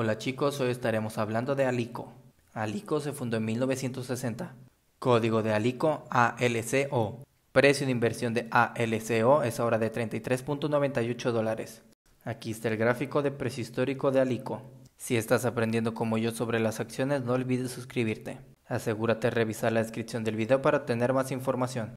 Hola chicos, hoy estaremos hablando de Alico. Alico se fundó en 1960. Código de Alico ALCO. Precio de inversión de ALCO es ahora de 33.98 dólares. Aquí está el gráfico de precio histórico de Alico. Si estás aprendiendo como yo sobre las acciones, no olvides suscribirte. Asegúrate de revisar la descripción del video para obtener más información.